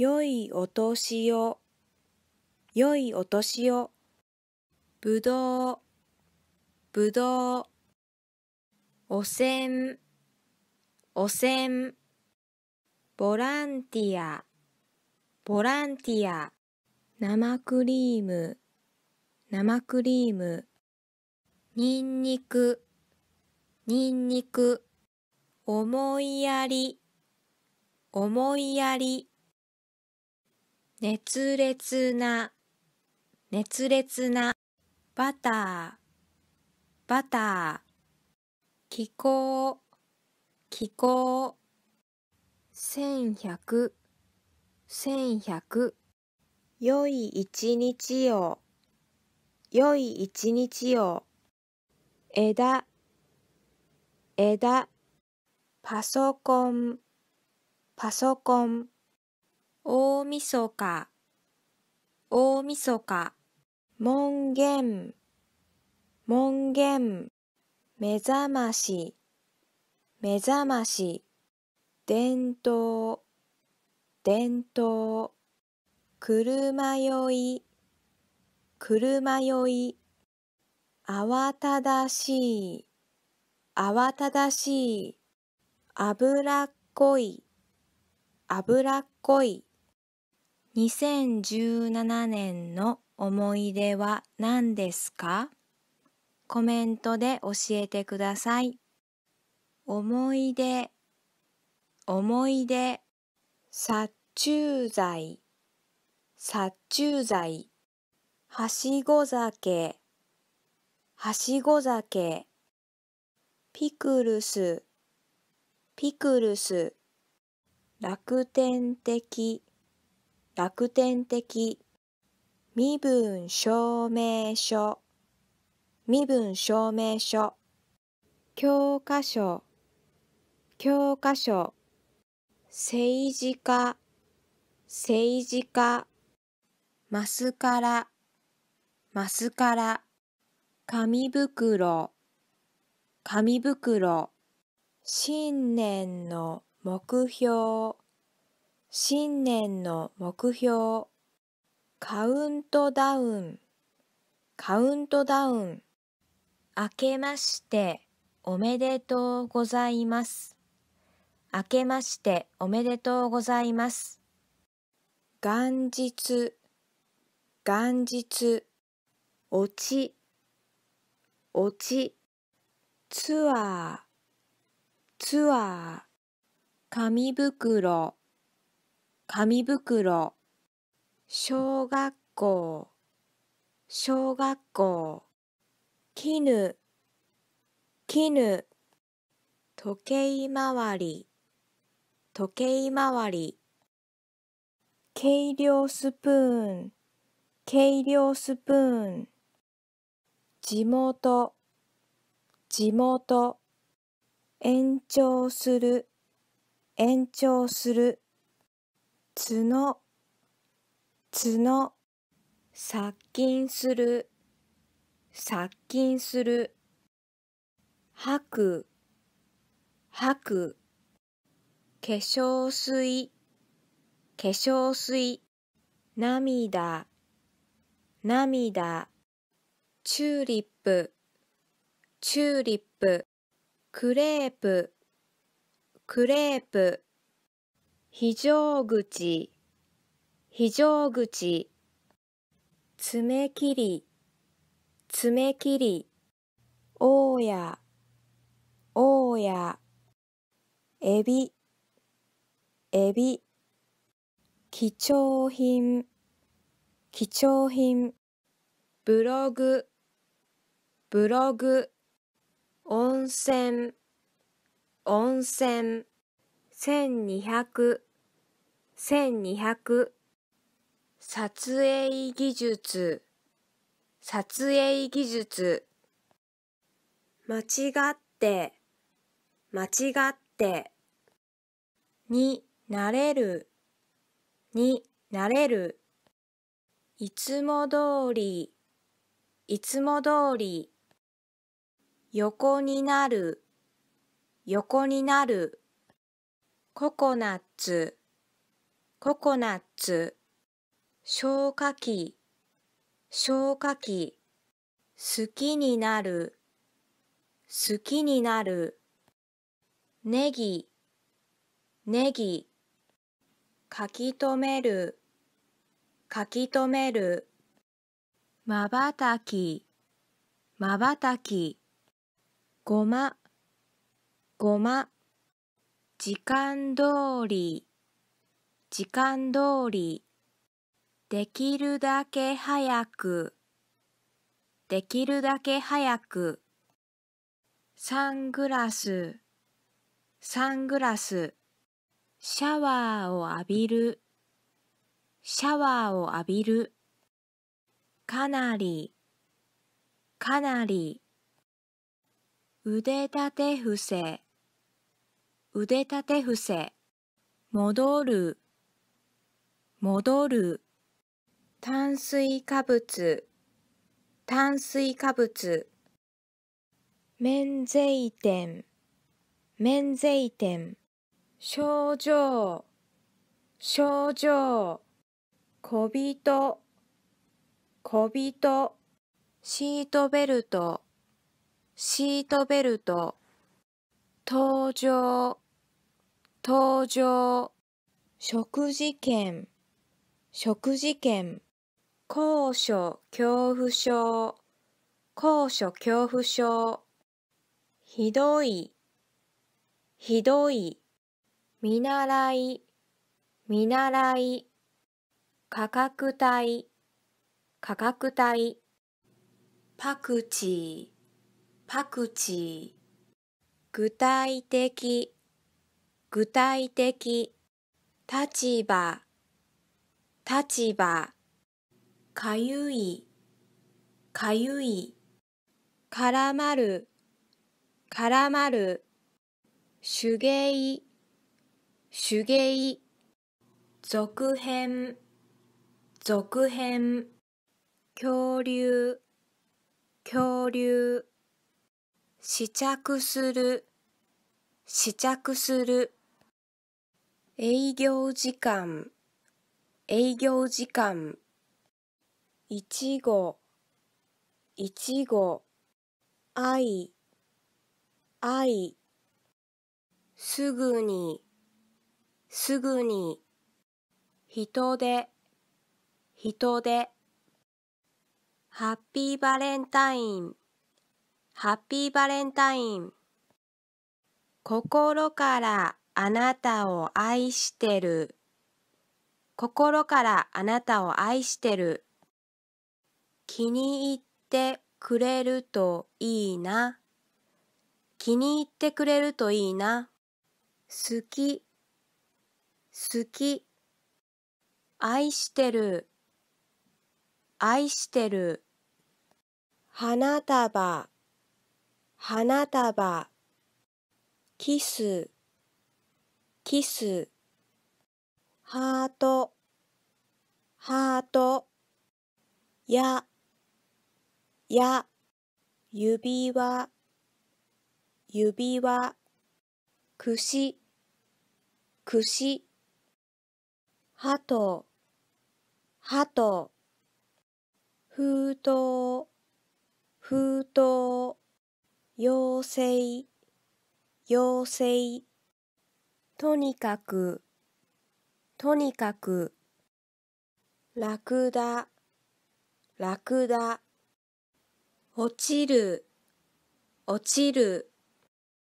良いお年を、良いお年を。ぶどう、ぶどう。おせん、おせん。ボランティア、ボランティア。生クリーム、生クリーム。にんにく、にんにく。思いやり、思いやり。熱烈な熱烈なバターバター気候気候千百千百良い一日を良い一日を枝枝パソコンパソコン大晦日大晦日門限門限目覚まし目覚まし伝統伝統車酔い車酔い慌ただしい慌ただしい油っこい油っこい2017年の思い出は何ですかコメントで教えてください。思い出、思い出、殺虫剤、殺虫剤、はしご酒、はしご酒、ピクルス、ピクルス、楽天的、楽天的身分証明書身分証明書教科書教科書政治家政治家マスカラマスカラ紙袋紙袋新年の目標新年の目標カウントダウンカウントダウン明けましておめでとうございます明けましておめでとうございます元日元日落ち落ちツアーツアー紙袋紙袋小学校小学校絹絹時計回り時計回り計量スプーン計量スプーン地元地元延長する延長する角角殺菌する殺菌する吐く吐く化粧水化粧水涙涙チューリップチューリップクレープクレープ非常口非常口爪切り爪切り大家大家エビエビ貴重品貴重品ブログブログ温泉温泉1200 1200撮影技術撮影技術間違って間違ってになれるになれるいつも通りいつも通り横になる横になるココナッツココナッツ消火器消火器好きになる好きになるネギネギ書き留める書き留めるまばたきまばたきごまごま時間通り時間通りできるだけ早くできるだけ早くサングラスサングラスシャワーを浴びるシャワーを浴びるかなりかなり腕立て伏せ腕立て伏せ、戻る、戻る。炭水化物、炭水化物。免税店、免税店。症状、症状。小人、小人。シートベルト、シートベルト。登場登場食事券食事券高所恐怖症高所恐怖症ひどいひどい見習い見習い価格帯価格帯パクチーパクチー具体的具体的立場立場かゆいかゆい絡まる絡まる手芸手芸続編続編恐竜恐竜試着する試着する営業時間営業時間いちごいちご愛愛すぐにすぐに人で人でハッピーバレンタインハッピーバレンタイン心からあなたを愛してる心からあなたを愛してる気に入ってくれるといいな気に入ってくれるといいな好き好き愛してる愛してる花束花束キスキスハートハートやや指輪指輪くしくしはとはと封筒封筒妖精妖精とにかくとにかくラクダラクダ落ちる落ちる